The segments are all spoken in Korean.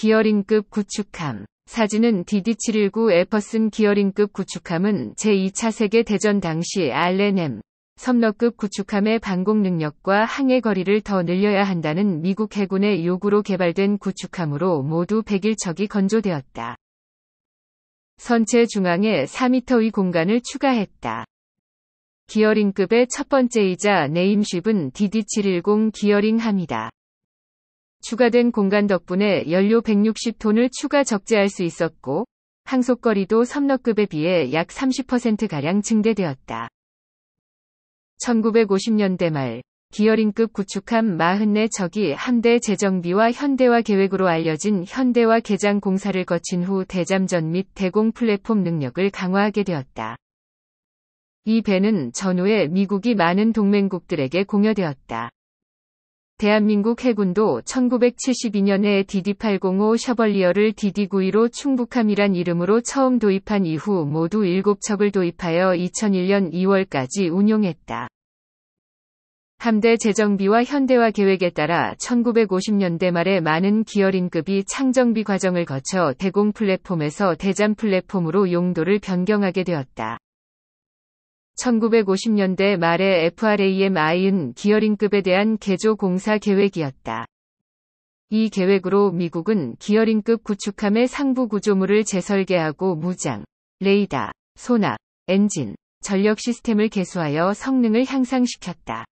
기어링급 구축함. 사진은 DD719 에퍼슨 기어링급 구축함은 제2차 세계대전 당시 알렌엠 섬러급 구축함의 방공 능력과 항해 거리를 더 늘려야 한다는 미국 해군의 요구로 개발된 구축함으로 모두 101척이 건조되었다. 선체 중앙에 4미터의 공간을 추가했다. 기어링급의 첫 번째이자 네임쉽은 DD710 기어링함이다. 추가된 공간 덕분에 연료 160톤을 추가 적재할 수 있었고 항속거리도 섬너급에 비해 약 30%가량 증대되었다. 1950년대 말 기어링급 구축함 44척이 함대 재정비와 현대화 계획으로 알려진 현대화 개장 공사를 거친 후 대잠전 및 대공 플랫폼 능력을 강화하게 되었다. 이 배는 전후에 미국이 많은 동맹국들에게 공여되었다. 대한민국 해군도 1972년에 DD-805 셔벌리어를 DD-92로 충북함이란 이름으로 처음 도입한 이후 모두 7척을 도입하여 2001년 2월까지 운용했다. 함대 재정비와 현대화 계획에 따라 1950년대 말에 많은 기어링급이 창정비 과정을 거쳐 대공 플랫폼에서 대잠 플랫폼으로 용도를 변경하게 되었다. 1950년대 말의 FRAMI은 기어링급에 대한 개조 공사 계획이었다. 이 계획으로 미국은 기어링급 구축함의 상부 구조물을 재설계하고 무장, 레이다, 소나, 엔진, 전력 시스템을 개수하여 성능을 향상시켰다.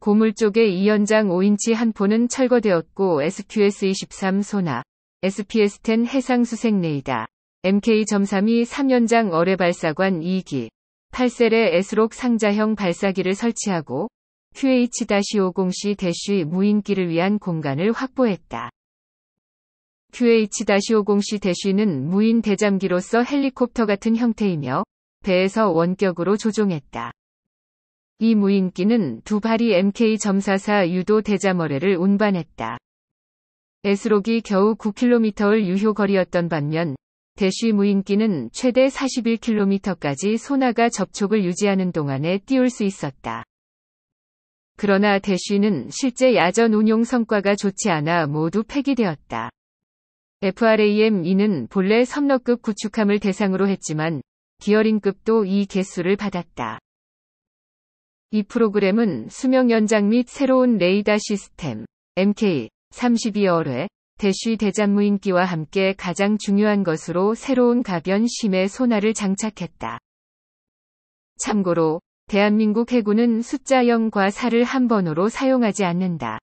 고물 쪽의 2연장 5인치 한포는 철거되었고 SQS-23 소나, SPS-10 해상수색 레이다, MK.3이 3연장 어뢰발사관 2기, 8셀에 s 록 상자형 발사기를 설치하고 QH-50C-의 무인기를 위한 공간을 확보했다. QH-50C-는 무인 대잠기로서 헬리콥터 같은 형태이며 배에서 원격으로 조종했다. 이 무인기는 두 발이 MK.44 유도 대자머래를 운반했다. s 록이 겨우 9km의 유효거리였던 반면 대쉬 무인기는 최대 41km까지 소나가 접촉을 유지하는 동안에 띄울 수 있었다. 그러나 대쉬는 실제 야전 운용 성과가 좋지 않아 모두 폐기되었다. FRAM-2는 본래 섬러급 구축함을 대상으로 했지만 기어링급도 이 개수를 받았다. 이 프로그램은 수명 연장 및 새로운 레이더 시스템 MK 32어뢰 대쉬 대장무인기와 함께 가장 중요한 것으로 새로운 가변 심의 소나를 장착했다. 참고로 대한민국 해군은 숫자 0과 4를 한 번으로 사용하지 않는다.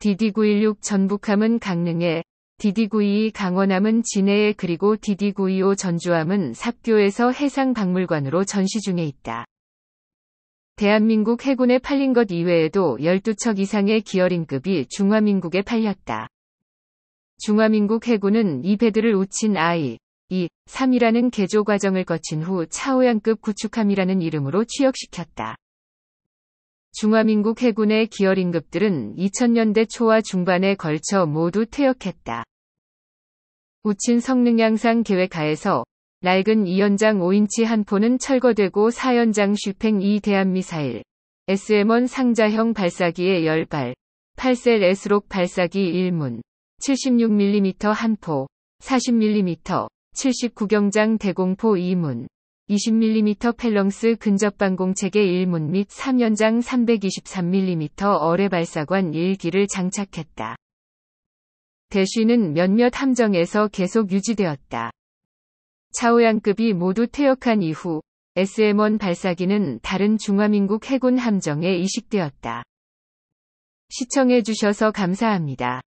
DD916 전북함은 강릉에, DD922 강원함은 진해에 그리고 DD925 전주함은 삽교에서 해상박물관으로 전시 중에 있다. 대한민국 해군에 팔린 것 이외에도 12척 이상의 기어링급이 중화민국에 팔렸다. 중화민국 해군은 이 배들을 우친 아이, 2, 3이라는 개조 과정을 거친 후 차오양급 구축함이라는 이름으로 취역시켰다. 중화민국 해군의 기어링급들은 2000년대 초와 중반에 걸쳐 모두 퇴역했다. 우친 성능 향상 계획하에서 낡은 2연장 5인치 한포는 철거되고 4연장 슈팽 2 대한미사일 SM-1 상자형 발사기의 10발 8셀 s 록 발사기 1문 76mm 한포 40mm 79경장 대공포 2문 20mm 펠렁스 근접 방공체계 1문 및 3연장 323mm 어뢰 발사관 1기를 장착했다. 대쉬는 몇몇 함정에서 계속 유지되었다. 차오양급이 모두 퇴역한 이후 SM-1 발사기는 다른 중화민국 해군 함정에 이식되었다. 시청해주셔서 감사합니다.